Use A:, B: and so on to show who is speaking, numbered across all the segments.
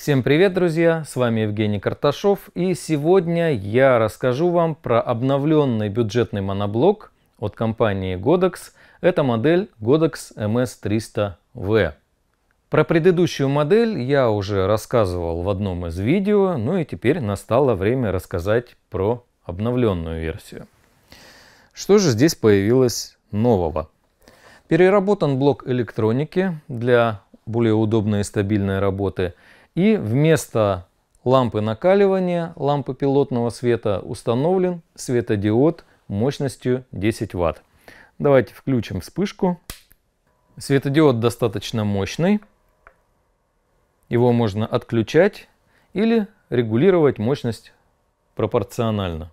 A: Всем привет, друзья! С вами Евгений Карташов, и сегодня я расскажу вам про обновленный бюджетный моноблок от компании Godox. Это модель Godox MS300V. Про предыдущую модель я уже рассказывал в одном из видео, ну и теперь настало время рассказать про обновленную версию. Что же здесь появилось нового? Переработан блок электроники для более удобной и стабильной работы – и вместо лампы накаливания, лампы пилотного света, установлен светодиод мощностью 10 Вт. Давайте включим вспышку. Светодиод достаточно мощный. Его можно отключать или регулировать мощность пропорционально.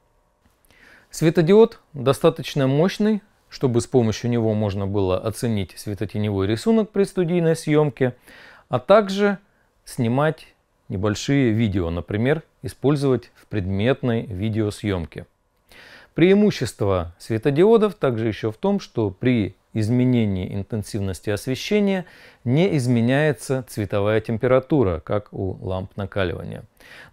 A: Светодиод достаточно мощный, чтобы с помощью него можно было оценить светотеневой рисунок при студийной съемке, а также снимать небольшие видео, например, использовать в предметной видеосъемке. Преимущество светодиодов также еще в том, что при изменении интенсивности освещения не изменяется цветовая температура, как у ламп накаливания.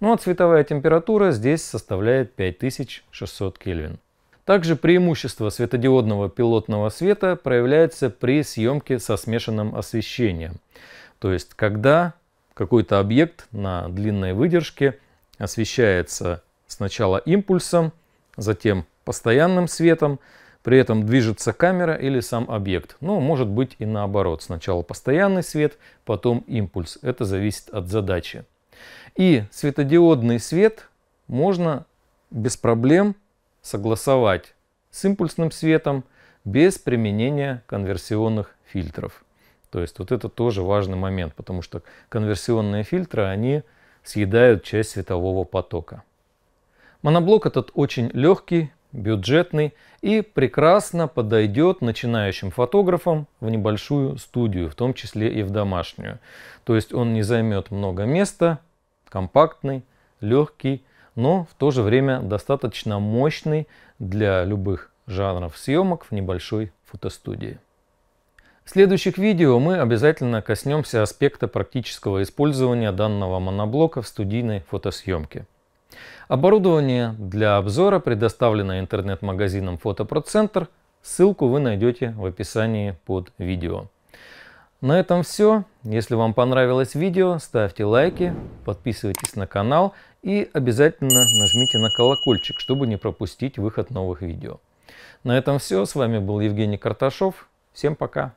A: Ну а цветовая температура здесь составляет 5600 Кельвин. Также преимущество светодиодного пилотного света проявляется при съемке со смешанным освещением. То есть, когда какой-то объект на длинной выдержке освещается сначала импульсом, затем постоянным светом, при этом движется камера или сам объект. Но ну, может быть и наоборот. Сначала постоянный свет, потом импульс. Это зависит от задачи. И светодиодный свет можно без проблем согласовать с импульсным светом без применения конверсионных фильтров. То есть вот это тоже важный момент, потому что конверсионные фильтры, они съедают часть светового потока. Моноблок этот очень легкий, бюджетный и прекрасно подойдет начинающим фотографам в небольшую студию, в том числе и в домашнюю. То есть он не займет много места, компактный, легкий, но в то же время достаточно мощный для любых жанров съемок в небольшой фотостудии. В следующих видео мы обязательно коснемся аспекта практического использования данного моноблока в студийной фотосъемке. Оборудование для обзора предоставлено интернет-магазином «Фотопроцентр». Ссылку вы найдете в описании под видео. На этом все. Если вам понравилось видео, ставьте лайки, подписывайтесь на канал и обязательно нажмите на колокольчик, чтобы не пропустить выход новых видео. На этом все. С вами был Евгений Карташов. Всем пока!